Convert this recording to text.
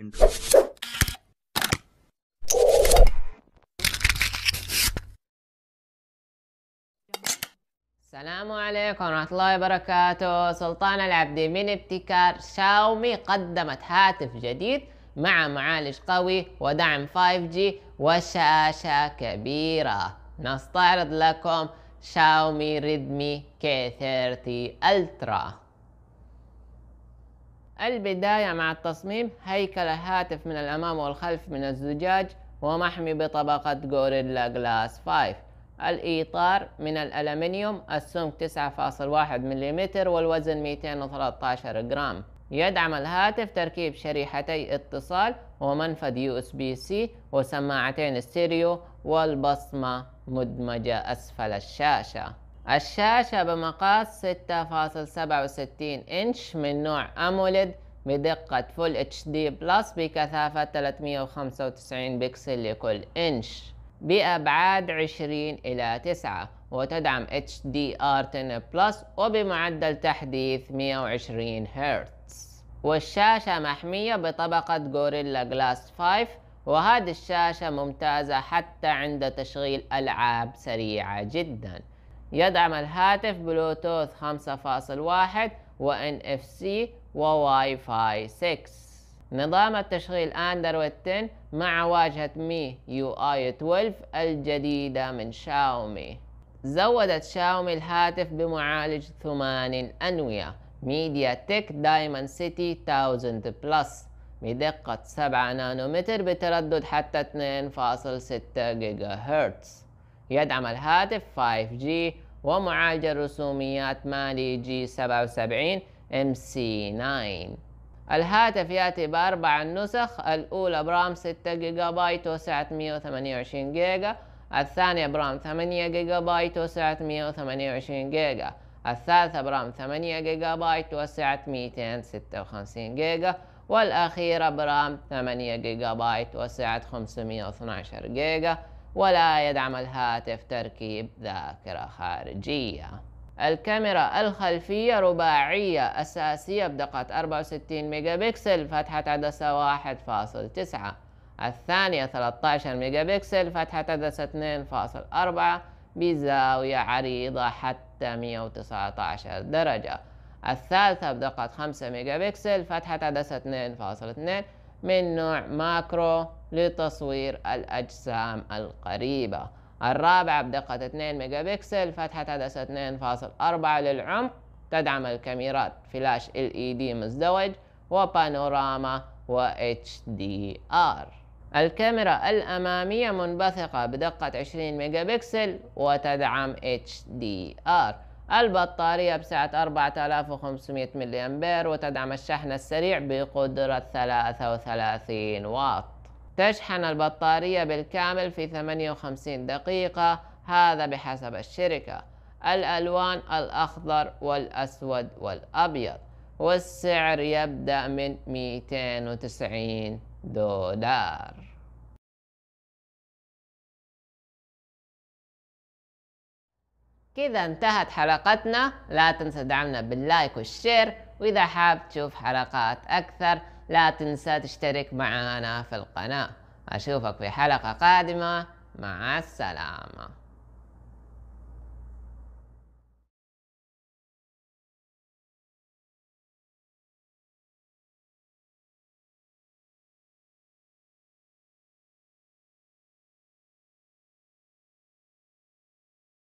intro السلام عليكم ورحمة الله وبركاته سلطان العبدي من ابتكار شاومي قدمت هاتف جديد مع معالج قوي ودعم 5G وشاشة كبيرة نستعرض لكم شاومي ريدمي K30 Ultra البداية مع التصميم هيكل الهاتف من الأمام والخلف من الزجاج ومحمي بطبقة غوريلا جلاس 5 الإطار من الألمنيوم السمك 9.1 ملم والوزن 213 جرام يدعم الهاتف تركيب شريحتي اتصال ومنفذ يو اس بي سي وسماعتين ستيريو والبصمة مدمجة أسفل الشاشة الشاشة بمقاس 6.67 إنش من نوع أموليد بدقة Full HD دي بكثافة 395 بكسل لكل إنش بأبعاد 20 إلى 9 وتدعم HDR10 بلس وبمعدل تحديث 120 هرتز والشاشة محمية بطبقة غوريلا جلاس 5 وهذه الشاشة ممتازة حتى عند تشغيل ألعاب سريعة جداً يدعم الهاتف بلوتوث 5.1 و NFC وواي فاي 6 نظام التشغيل اندرويد 10 مع واجهة مي يو اي 12 الجديدة من شاومي زودت شاومي الهاتف بمعالج ثمان أنوية ميديا تك دايمن سيتي 1000 بلس بدقة 7 نانومتر بتردد حتى 2.6 جيجا هرتز يدعم الهاتف 5G ومعالجة رسوميات مالي جي 77 MC9 الهاتف يأتي بأربع نسخ الأولى برام 6 جيجا بايت وسعة 128 جيجا الثانية برام 8 جيجا بايت وسعة 128 جيجا الثالثة برام 8 جيجا بايت وسعة 256 جيجا والأخيرة برام 8 جيجا بايت وسعة 512 جيجا ولا يدعم الهاتف تركيب ذاكرة خارجية الكاميرا الخلفية رباعية أساسية بدقة 64 ميجا بكسل فتحة عدسة 1.9 الثانية 13 ميجا بكسل فتحة عدسة 2.4 بزاوية عريضة حتى 119 درجة الثالثة بدقة 5 ميجا بكسل فتحة عدسة 2.2 من نوع ماكرو لتصوير الأجسام القريبة الرابعة بدقة 2 ميجا بكسل فتحة عدسة 2.4 للعمق تدعم الكاميرات فلاش LED مزدوج وبانوراما و HDR الكاميرا الأمامية منبثقة بدقة 20 ميجا بكسل وتدعم HDR البطارية بسعة 4500 ملي أمبير وتدعم الشحن السريع بقدرة 33 واط تشحن البطارية بالكامل في 58 دقيقة هذا بحسب الشركة الألوان الأخضر والأسود والأبيض والسعر يبدأ من 290 دولار كذا انتهت حلقتنا لا تنسى دعمنا باللايك والشير وإذا حاب تشوف حلقات أكثر لا تنسى تشترك معنا في القناة أشوفك في حلقة قادمة مع السلامة